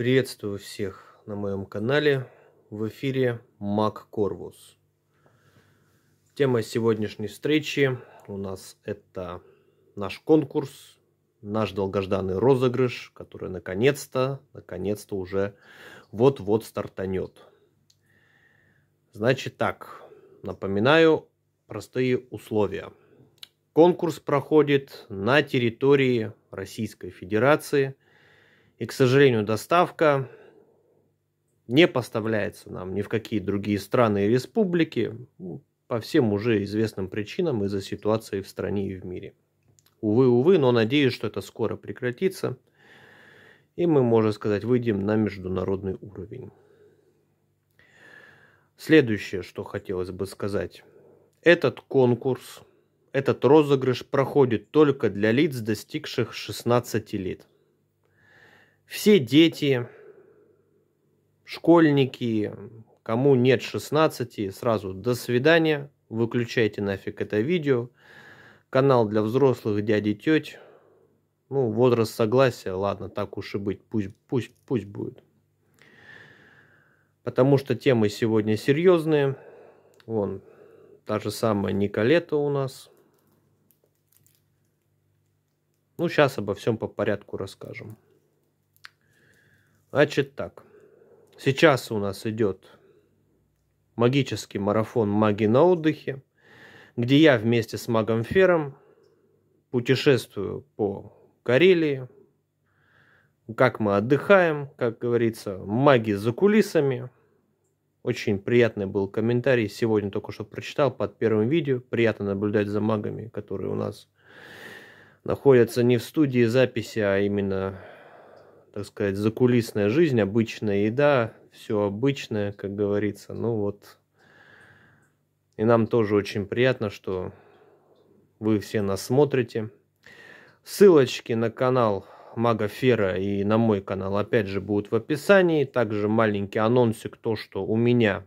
Приветствую всех на моем канале. В эфире Мак Корвус. Тема сегодняшней встречи у нас это наш конкурс, наш долгожданный розыгрыш, который наконец-то, наконец-то уже вот-вот стартанет. Значит так, напоминаю простые условия. Конкурс проходит на территории Российской Федерации – и, к сожалению, доставка не поставляется нам ни в какие другие страны и республики ну, по всем уже известным причинам из-за ситуации в стране и в мире. Увы, увы, но надеюсь, что это скоро прекратится, и мы, можно сказать, выйдем на международный уровень. Следующее, что хотелось бы сказать. Этот конкурс, этот розыгрыш проходит только для лиц, достигших 16 лет все дети, школьники, кому нет 16, сразу до свидания, выключайте нафиг это видео. Канал для взрослых дяди теть. Ну, возраст согласия, ладно, так уж и быть, пусть, пусть, пусть будет. Потому что темы сегодня серьезные. Вон, та же самая Николета у нас. Ну, сейчас обо всем по порядку расскажем. Значит так. Сейчас у нас идет магический марафон «Маги на отдыхе», где я вместе с магом Фером путешествую по Карелии, как мы отдыхаем, как говорится, маги за кулисами. Очень приятный был комментарий, сегодня только что прочитал под первым видео. Приятно наблюдать за магами, которые у нас находятся не в студии записи, а именно так сказать, закулисная жизнь, обычная еда, все обычное, как говорится. Ну вот. И нам тоже очень приятно, что вы все нас смотрите. Ссылочки на канал Мага Фера и на мой канал опять же будут в описании. Также маленький анонсик, то что у меня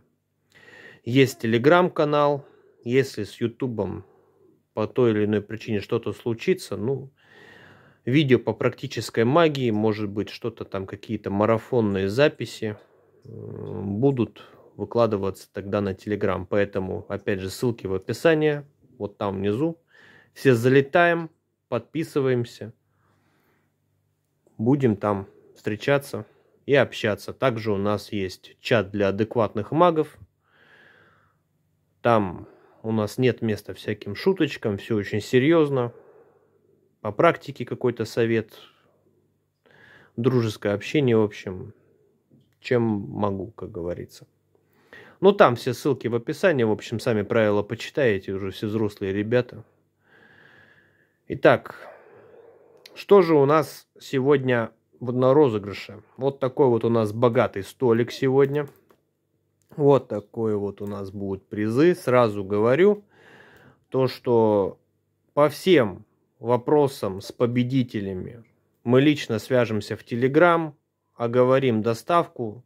есть телеграм-канал. Если с ютубом по той или иной причине что-то случится, ну, видео по практической магии, может быть, что-то там, какие-то марафонные записи будут выкладываться тогда на Телеграм. Поэтому, опять же, ссылки в описании, вот там внизу. Все залетаем, подписываемся. Будем там встречаться и общаться. Также у нас есть чат для адекватных магов. Там у нас нет места всяким шуточкам, все очень серьезно по практике какой-то совет, дружеское общение, в общем, чем могу, как говорится. Ну, там все ссылки в описании, в общем, сами правила почитаете, уже все взрослые ребята. Итак, что же у нас сегодня на розыгрыше? Вот такой вот у нас богатый столик сегодня. Вот такой вот у нас будут призы. Сразу говорю, то, что по всем вопросам с победителями. Мы лично свяжемся в Телеграм, оговорим доставку.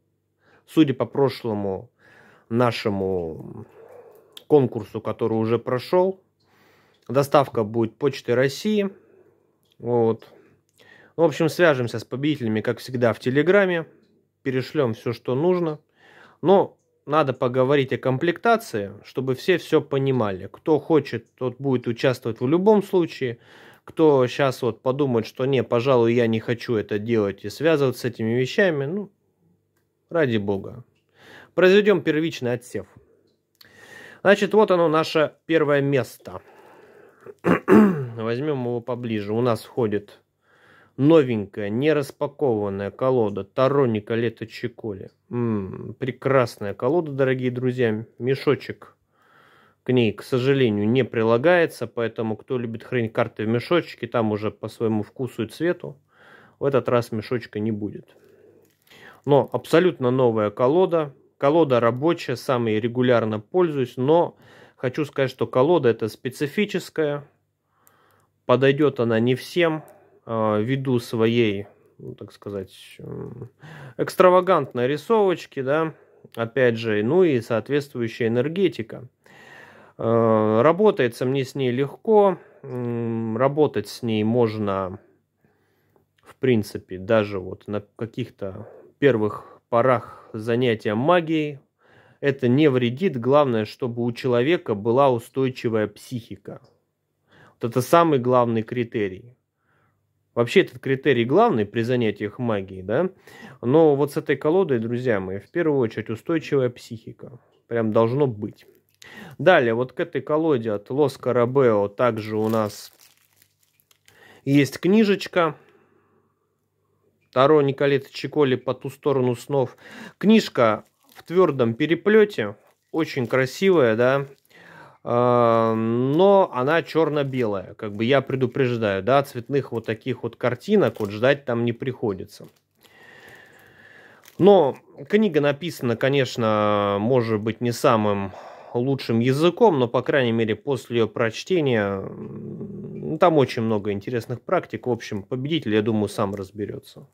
Судя по прошлому нашему конкурсу, который уже прошел, доставка будет Почты России. Вот. В общем, свяжемся с победителями, как всегда, в Телеграме. Перешлем все, что нужно. Но надо поговорить о комплектации, чтобы все все понимали. Кто хочет, тот будет участвовать в любом случае. Кто сейчас вот подумает, что не, пожалуй, я не хочу это делать и связываться с этими вещами, ну, ради бога. Произведем первичный отсев. Значит, вот оно наше первое место. Возьмем его поближе. У нас входит Новенькая, не распакованная колода Таро Николета Чиколи. М-м, прекрасная колода, дорогие друзья. Мешочек к ней, к сожалению, не прилагается, поэтому кто любит хрень карты в мешочке, там уже по своему вкусу и цвету, в этот раз мешочка не будет. Но абсолютно новая колода. Колода рабочая, сам я регулярно пользуюсь, но хочу сказать, что колода это специфическая, подойдет она не всем – а, ввиду своей, ну, так сказать, эм, экстравагантной рисовочки, да, опять же, ну и соответствующая энергетика. Э, работается мне с ней легко, работать с ней можно, в принципе, даже вот на каких-то первых порах занятия магией. Это не вредит, главное, чтобы у человека была устойчивая психика. Вот это самый главный критерий. Вообще этот критерий главный при занятиях магией, да? Но вот с этой колодой, друзья мои, в первую очередь устойчивая психика. Прям должно быть. Далее, вот к этой колоде от Лос Карабео также у нас есть книжечка. Таро Николета Чиколи «По ту сторону снов». Книжка в твердом переплете, очень красивая, да, Э, но она черно-белая. Как бы я предупреждаю, да, цветных вот таких вот картинок вот ждать там не приходится. Но книга написана, конечно, может быть не самым лучшим языком, но, по крайней мере, после ее прочтения там очень много интересных практик. В общем, победитель, я думаю, сам разберется.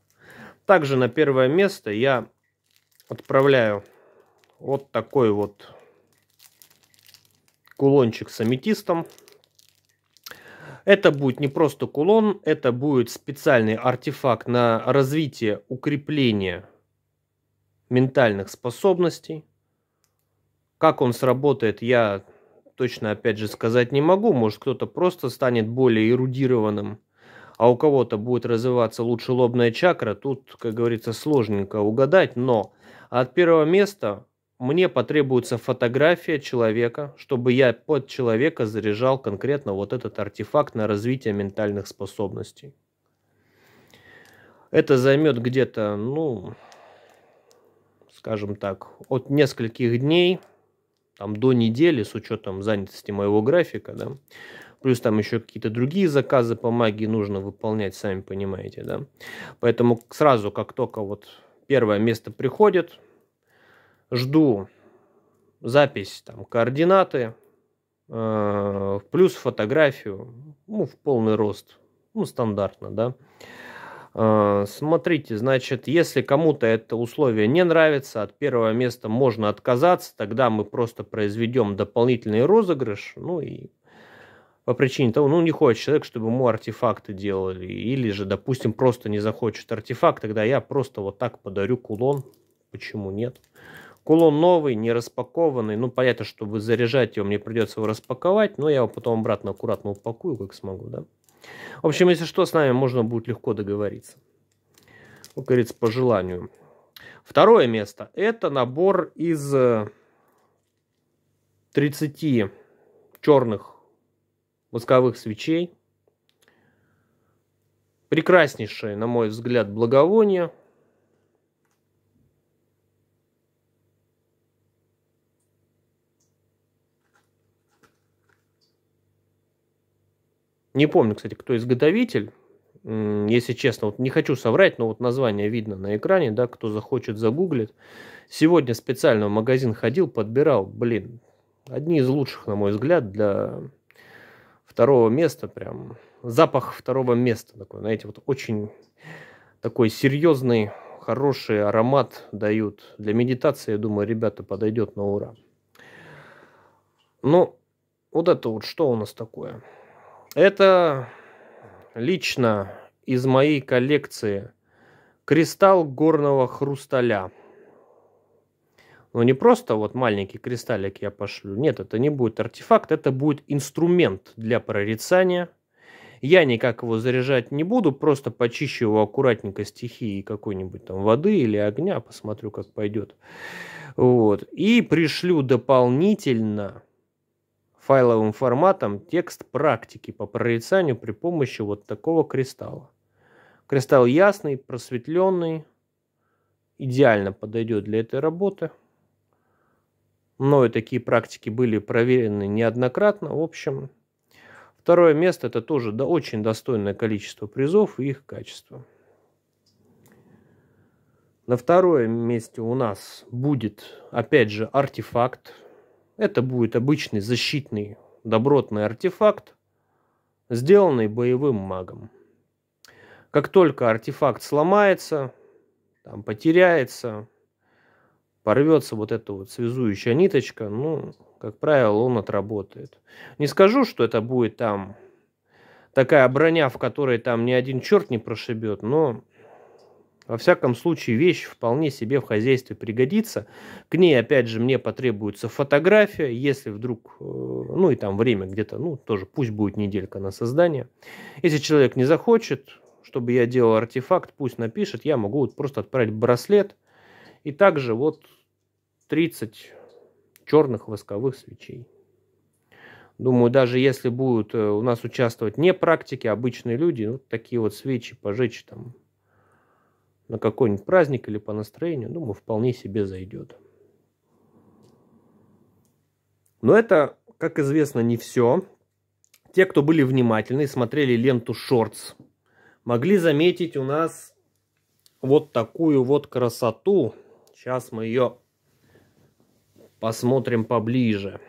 Также на первое место я отправляю вот такой вот кулончик с аметистом. Это будет не просто кулон, это будет специальный артефакт на развитие укрепления ментальных способностей. Как он сработает, я точно опять же сказать не могу. Может кто-то просто станет более эрудированным, а у кого-то будет развиваться лучше лобная чакра. Тут, как говорится, сложненько угадать, но от первого места мне потребуется фотография человека, чтобы я под человека заряжал конкретно вот этот артефакт на развитие ментальных способностей. Это займет где-то, ну, скажем так, от нескольких дней там, до недели с учетом занятости моего графика, да, плюс там еще какие-то другие заказы по магии нужно выполнять, сами понимаете, да. Поэтому сразу, как только вот первое место приходит – жду запись, там, координаты, э, плюс фотографию, ну, в полный рост, ну, стандартно, да. Э, смотрите, значит, если кому-то это условие не нравится, от первого места можно отказаться, тогда мы просто произведем дополнительный розыгрыш, ну, и по причине того, ну, не хочет человек, чтобы ему артефакты делали, или же, допустим, просто не захочет артефакт, тогда я просто вот так подарю кулон, почему нет. Кулон новый, не распакованный. Ну, понятно, чтобы заряжать его, мне придется его распаковать, но я его потом обратно аккуратно упакую, как смогу, да. В общем, если что, с нами можно будет легко договориться. Как говорится, по желанию. Второе место. Это набор из 30 э, черных восковых свечей. Прекраснейшее, на мой взгляд, благовоние – Не помню, кстати, кто изготовитель. Если честно, вот не хочу соврать, но вот название видно на экране, да, кто захочет, загуглит. Сегодня специально в магазин ходил, подбирал, блин, одни из лучших, на мой взгляд, для второго места, прям запах второго места такой, знаете, вот очень такой серьезный, хороший аромат дают. Для медитации, я думаю, ребята, подойдет на ура. Ну, вот это вот что у нас такое? Это лично из моей коллекции кристалл горного хрусталя. Но ну, не просто вот маленький кристаллик я пошлю. Нет, это не будет артефакт, это будет инструмент для прорицания. Я никак его заряжать не буду, просто почищу его аккуратненько стихии какой-нибудь там воды или огня, посмотрю, как пойдет. Вот. И пришлю дополнительно файловым форматом текст практики по прорицанию при помощи вот такого кристалла. Кристалл ясный, просветленный, идеально подойдет для этой работы. Мною такие практики были проверены неоднократно. В общем, второе место это тоже да, очень достойное количество призов и их качество. На втором месте у нас будет, опять же, артефакт это будет обычный защитный добротный артефакт, сделанный боевым магом. Как только артефакт сломается, там потеряется, порвется вот эта вот связующая ниточка, ну, как правило, он отработает. Не скажу, что это будет там такая броня, в которой там ни один черт не прошибет, но во всяком случае, вещь вполне себе в хозяйстве пригодится. К ней, опять же, мне потребуется фотография, если вдруг, э, ну и там время где-то, ну тоже пусть будет неделька на создание. Если человек не захочет, чтобы я делал артефакт, пусть напишет, я могу вот просто отправить браслет. И также вот 30 черных восковых свечей. Думаю, даже если будут э, у нас участвовать не практики, а обычные люди, вот такие вот свечи пожечь там на какой-нибудь праздник или по настроению, думаю, ну, вполне себе зайдет. Но это, как известно, не все. Те, кто были внимательны и смотрели ленту «Шортс», могли заметить у нас вот такую вот красоту. Сейчас мы ее посмотрим поближе.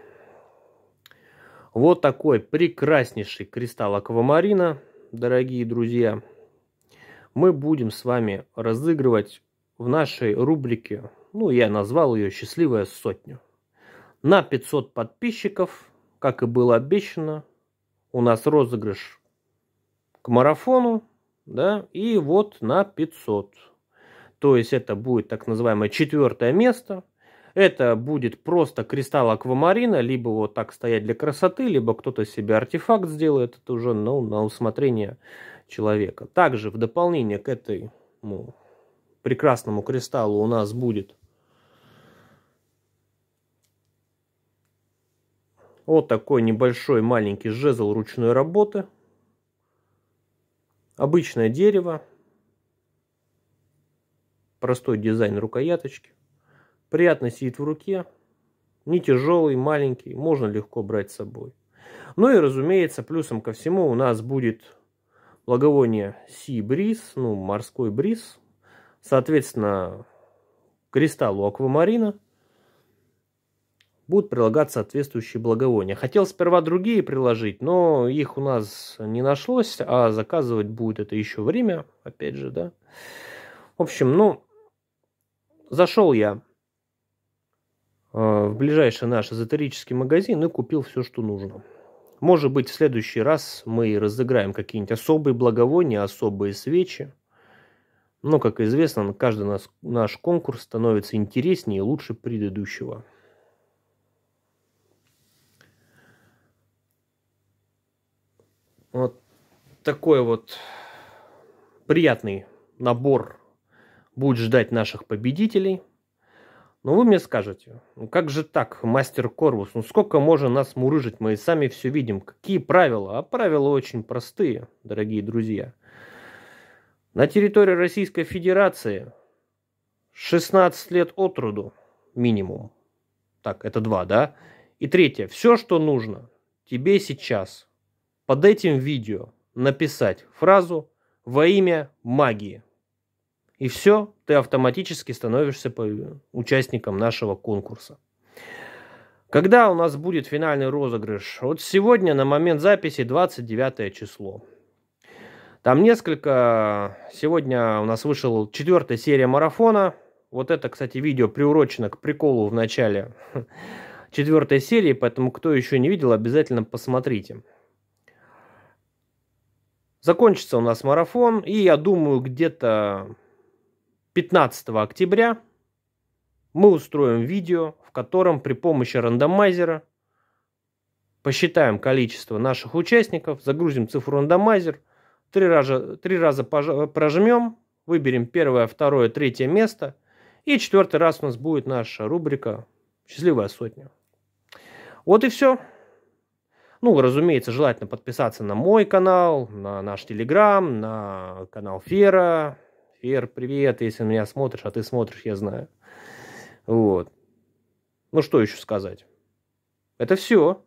Вот такой прекраснейший кристалл аквамарина, дорогие друзья мы будем с вами разыгрывать в нашей рубрике, ну, я назвал ее «Счастливая сотню, На 500 подписчиков, как и было обещано, у нас розыгрыш к марафону, да, и вот на 500. То есть это будет так называемое четвертое место. Это будет просто кристалл аквамарина, либо вот так стоять для красоты, либо кто-то себе артефакт сделает, это уже ну, на усмотрение человека. Также в дополнение к этому прекрасному кристаллу у нас будет вот такой небольшой маленький жезл ручной работы. Обычное дерево. Простой дизайн рукояточки. Приятно сидит в руке. Не тяжелый, маленький. Можно легко брать с собой. Ну и разумеется, плюсом ко всему у нас будет Благовоние Sea Breeze, ну, морской бриз. Соответственно, кристаллу аквамарина будут прилагаться соответствующие благовония. Хотел сперва другие приложить, но их у нас не нашлось, а заказывать будет это еще время, опять же, да. В общем, ну, зашел я э, в ближайший наш эзотерический магазин и купил все, что нужно. Может быть, в следующий раз мы разыграем какие-нибудь особые благовония, особые свечи. Но, как известно, каждый наш, наш конкурс становится интереснее и лучше предыдущего. Вот такой вот приятный набор будет ждать наших победителей – но ну, вы мне скажете, ну как же так, мастер Корвус, ну сколько можно нас мурыжить, мы и сами все видим. Какие правила? А правила очень простые, дорогие друзья. На территории Российской Федерации 16 лет от роду минимум. Так, это два, да? И третье, все, что нужно тебе сейчас под этим видео написать фразу «Во имя магии» и все, ты автоматически становишься участником нашего конкурса. Когда у нас будет финальный розыгрыш? Вот сегодня на момент записи 29 число. Там несколько... Сегодня у нас вышел четвертая серия марафона. Вот это, кстати, видео приурочено к приколу в начале четвертой серии, поэтому кто еще не видел, обязательно посмотрите. Закончится у нас марафон, и я думаю, где-то 15 октября мы устроим видео, в котором при помощи рандомайзера посчитаем количество наших участников, загрузим цифру рандомайзер, три раза, три раза прожмем, выберем первое, второе, третье место, и четвертый раз у нас будет наша рубрика «Счастливая сотня». Вот и все. Ну, разумеется, желательно подписаться на мой канал, на наш Телеграм, на канал Фера, Эр, привет, если меня смотришь, а ты смотришь, я знаю. Вот. Ну что еще сказать? Это все.